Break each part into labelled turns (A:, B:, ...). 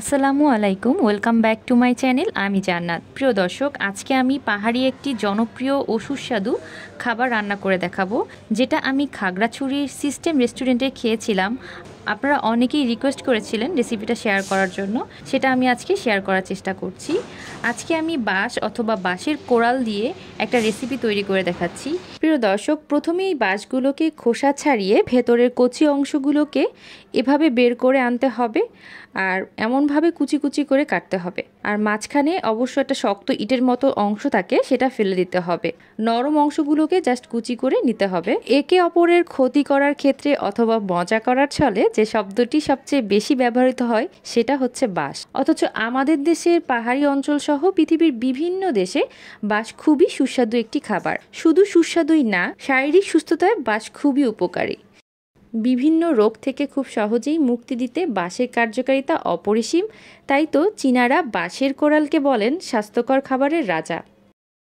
A: আসসালামু আলাইকুম welcome back to my channel আমি জান্নাত প্রিয় দর্শক আজকে আমি পাহাড়ি একটি জনপ্রিয় ও সুস্বাদু খাবার রান্না করে দেখাবো যেটা আমি খাগড়াছড়ির সিস্টেম রেস্টুরেন্টে খেয়েছিলাম আপনারা অনেকেই রিকোয়েস্ট করেছিলেন রেসিপিটা শেয়ার করার জন্য সেটা আমি আজকে শেয়ার করার চেষ্টা করছি আজকে আমি বাঁশ অথবা বাঁশের কোড়াল দিয়ে একটা রেসিপি তৈরি করে দেখাচ্ছি প্রিয় দর্শক প্রথমেই বাঁশগুলোকে খোসা ছাড়িয়ে ভেতরের কচি অংশগুলোকে এভাবে বের করে আনতে হবে আর এমনভাবে কুচি কুচি করে কাটতে হবে আর মাঝখানে অবশ্য একটা শক্ত ইটের মতো অংশ থাকে সেটা ফেলে দিতে হবে নরম অংশগুলোকে জাস্ট কুচি করে নিতে হবে একে অপরের ক্ষতি করার ক্ষেত্রে অথবা মজা করার ছলে যে শব্দটি সবচেয়ে বেশি ব্যবহৃত হয় সেটা হচ্ছে বাঁশ অথচ আমাদের দেশের পাহাড়ি অঞ্চল সহ পৃথিবীর বিভিন্ন দেশে বাঁশ খুবই সুস্বাদু একটি খাবার শুধু সুস্বাদুই না শারীরিক সুস্থতায় বাঁশ খুবই উপকারী বিভিন্ন রোগ থেকে খুব সহজেই মুক্তি দিতে বাঁশের কার্যকারিতা অপরিসীম তাই তো চীনারা বাঁশের কোরালকে বলেন স্বাস্থ্যকর খাবারের রাজা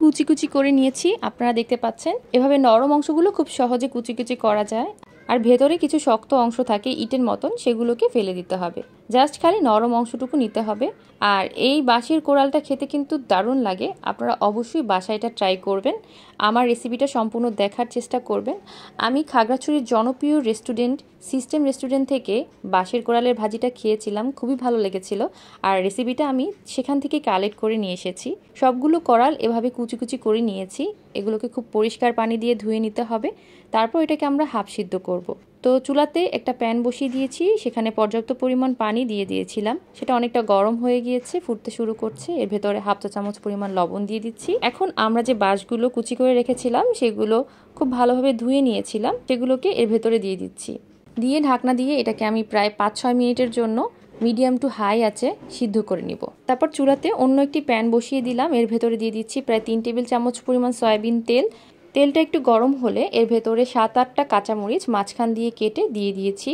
A: কুচি কুচি করে নিয়েছি আপনারা দেখতে পাচ্ছেন এভাবে নরম অংশগুলো খুব সহজে কুচি কুচি করা যায় আর ভেতরে কিছু শক্ত অংশ থাকে ইটের মতন সেগুলোকে ফেলে দিতে হবে জাস্ট খালি নরম অংশটুকু নিতে হবে আর এই বাঁশির কোড়ালটা খেতে কিন্তু দারুণ লাগে আপনারা অবশ্যই বাসায় এটা ট্রাই করবেন আমার রেসিপিটা সম্পূর্ণ দেখার চেষ্টা করবেন আমি খাগড়াছড়ির জনপ্রিয় রেস্টুরেন্ট সিস্টেম রেস্টুরেন্ট থেকে বাঁশের কোড়ালের ভাজিটা খেয়েছিলাম খুবই ভালো লেগেছিল আর রেসিপিটা আমি সেখান থেকে কালেক্ট করে নিয়ে এসেছি সবগুলো কোড়াল এভাবে কুচি কুচি করে নিয়েছি এগুলোকে খুব পরিষ্কার পানি দিয়ে ধুয়ে নিতে হবে তারপর এটাকে আমরা হাফ সিদ্ধ করব। তো চুলাতে একটা প্যান বসিয়ে দিয়েছি সেখানে পর্যাপ্ত পরিমাণ পানি দিয়ে দিয়েছিলাম সেটা অনেকটা গরম হয়ে গিয়েছে ফুটতে শুরু করছে এর ভেতরে হাফ চা চামচ পরিমাণ লবণ দিয়ে দিচ্ছি এখন আমরা যে বাঁশগুলো কুচি করে রেখেছিলাম সেগুলো খুব ভালোভাবে ধুয়ে নিয়েছিলাম সেগুলোকে এর ভেতরে দিয়ে দিচ্ছি দিয়ে ঢাকনা দিয়ে এটাকে আমি প্রায় পাঁচ ছয় মিনিটের জন্য মিডিয়াম টু হাই আছে সিদ্ধ করে নিব তারপর চুলাতে অন্য একটি প্যান বসিয়ে দিলাম এর ভেতরে দিয়ে দিচ্ছি প্রায় তিন টেবিল চামচ পরিমাণ সয়াবিন তেল তেলটা একটু গরম হলে এর ভেতরে সাত আটটা কাঁচামরিচ মাঝখান দিয়ে কেটে দিয়ে দিয়েছি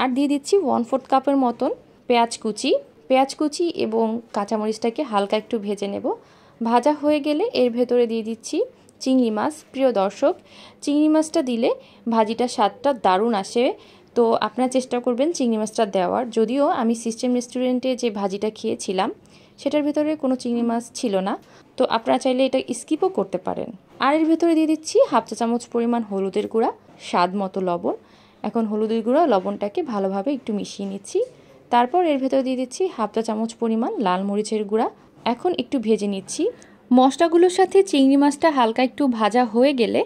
A: আর দিয়ে দিচ্ছি ওয়ান ফোর্থ কাপের মতন পেঁয়াজ কুচি পেঁয়াজ কুচি এবং কাঁচামরিচটাকে হালকা একটু ভেজে নেব ভাজা হয়ে গেলে এর ভেতরে দিয়ে দিচ্ছি চিংড়ি মাছ প্রিয় দর্শক চিংড়ি মাছটা দিলে ভাজিটা স্বাদটা দারুণ আসে তো আপনারা চেষ্টা করবেন চিংড়ি মাছটা দেওয়ার যদিও আমি সিস্টেম রেস্টুরেন্টে যে ভাজিটা খেয়েছিলাম সেটার ভিতরে কোনো চিংড়ি মাছ ছিল না তো আপনারা চাইলে এটা স্কিপও করতে পারেন আর এর ভিতরে দিয়ে দিচ্ছি হাফ চা চামচ পরিমাণ হলুদের গুঁড়া স্বাদ মতো লবণ এখন হলুদের গুঁড়া লবণটাকে ভালোভাবে একটু মিশিয়ে নিচ্ছি তারপর এর ভেতরে দিয়ে দিচ্ছি হাফ চা চামচ পরিমাণ লাল মরিচের গুঁড়া এখন একটু ভেজে নিচ্ছি মশলাগুলোর সাথে চিংড়ি মাছটা হালকা একটু ভাজা হয়ে গেলে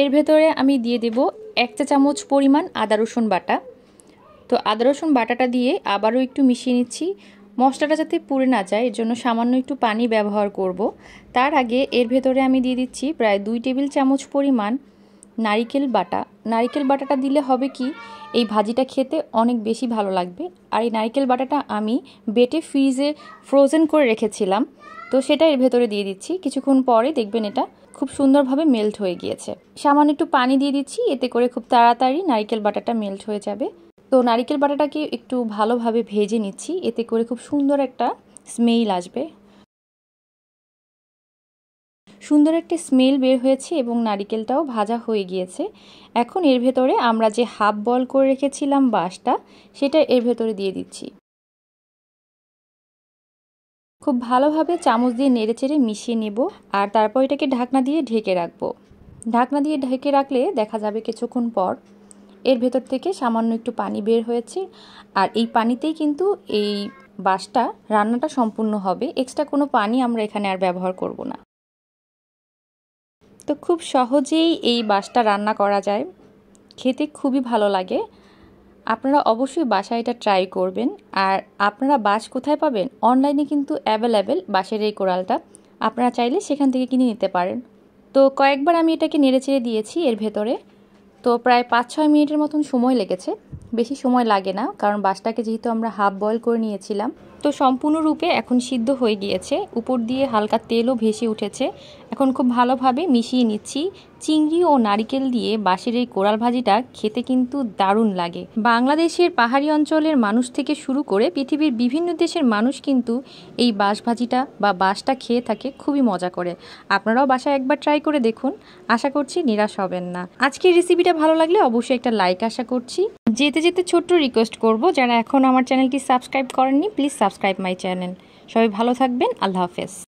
A: এর ভেতরে আমি দিয়ে দেব এক চা চামচ পরিমাণ আদা রসুন বাটা তো আদা রসুন বাটাটা দিয়ে আবারও একটু মিশিয়ে নিচ্ছি মশলাটা যাতে পুড়ে না যায় এর জন্য সামান্য একটু পানি ব্যবহার করব। তার আগে এর ভেতরে আমি দিয়ে দিচ্ছি প্রায় দুই টেবিল চামচ পরিমাণ নারিকেল বাটা নারিকেল বাটাটা দিলে হবে কি এই ভাজিটা খেতে অনেক বেশি ভালো লাগবে আর এই নারিকেল বাটাটা আমি বেটে ফ্রিজে ফ্রোজেন করে রেখেছিলাম তো সেটা এর ভেতরে দিয়ে দিচ্ছি কিছুক্ষণ পরে দেখবেন এটা খুব সুন্দরভাবে মেল্ট হয়ে গিয়েছে সামান্য একটু পানি দিয়ে দিচ্ছি এতে করে খুব তাড়াতাড়ি নারিকেল বাটাটা মেল্ট হয়ে যাবে তো নারিকেল বাটাটাকে একটু ভালোভাবে ভেজে নিচ্ছি এতে করে খুব সুন্দর একটা স্মেল আসবে সুন্দর একটা স্মেল বের হয়েছে এবং নারিকেলটাও ভাজা হয়ে গিয়েছে এখন এর ভেতরে আমরা যে হাফ বল করে রেখেছিলাম বাঁশটা সেটা এর ভেতরে দিয়ে দিচ্ছি খুব ভালোভাবে চামচ দিয়ে নেড়ে চেড়ে মিশিয়ে নেব আর তারপর এটাকে ঢাকনা দিয়ে ঢেকে রাখবো ঢাকনা দিয়ে ঢেকে রাখলে দেখা যাবে কিছুক্ষণ পর এর ভেতর থেকে সামান্য একটু পানি বের হয়েছে আর এই পানিতেই কিন্তু এই বাসটা রান্নাটা সম্পূর্ণ হবে এক্সট্রা কোনো পানি আমরা এখানে আর ব্যবহার করব না তো খুব সহজেই এই বাসটা রান্না করা যায় খেতে খুবই ভালো লাগে আপনারা অবশ্যই বাসায় এটা ট্রাই করবেন আর আপনারা বাস কোথায় পাবেন অনলাইনে কিন্তু অ্যাভেলেবেল বাসের এই কোরালটা আপনারা চাইলে সেখান থেকে কিনে নিতে পারেন তো কয়েকবার আমি এটাকে নেড়ে চেড়ে দিয়েছি এর ভেতরে তো প্রায় পাঁচ ছয় মিনিটের মতন সময় লেগেছে বেশি সময় লাগে না কারণ বাসটাকে যেহেতু আমরা হাফ বয়েল করে নিয়েছিলাম তো সম্পূর্ণরূপে এখন সিদ্ধ হয়ে গিয়েছে উপর দিয়ে হালকা তেলও ভেসে উঠেছে এখন খুব ভালোভাবে মিশিয়ে নিচ্ছি চিংড়ি ও নারিকেল দিয়ে বাঁশের এই কোরাল ভাজিটা খেতে কিন্তু দারুণ লাগে বাংলাদেশের পাহাড়ি অঞ্চলের মানুষ থেকে শুরু করে পৃথিবীর বিভিন্ন দেশের মানুষ কিন্তু এই বাঁশ ভাজিটা বা বাঁশটা খেয়ে থাকে খুবই মজা করে আপনারাও বাসায় একবার ট্রাই করে দেখুন আশা করছি নিরাশ হবেন না আজকের রেসিপিটা ভালো লাগলে অবশ্যই একটা লাইক আশা করছি যেতে যেতে ছোট্ট রিকোয়েস্ট করব যারা এখন আমার চ্যানেলটি সাবস্ক্রাইব করেননি প্লিজ সাবস্ক্রাইব মাই চ্যানেল সবাই ভালো থাকবেন আল্লাহ হাফেজ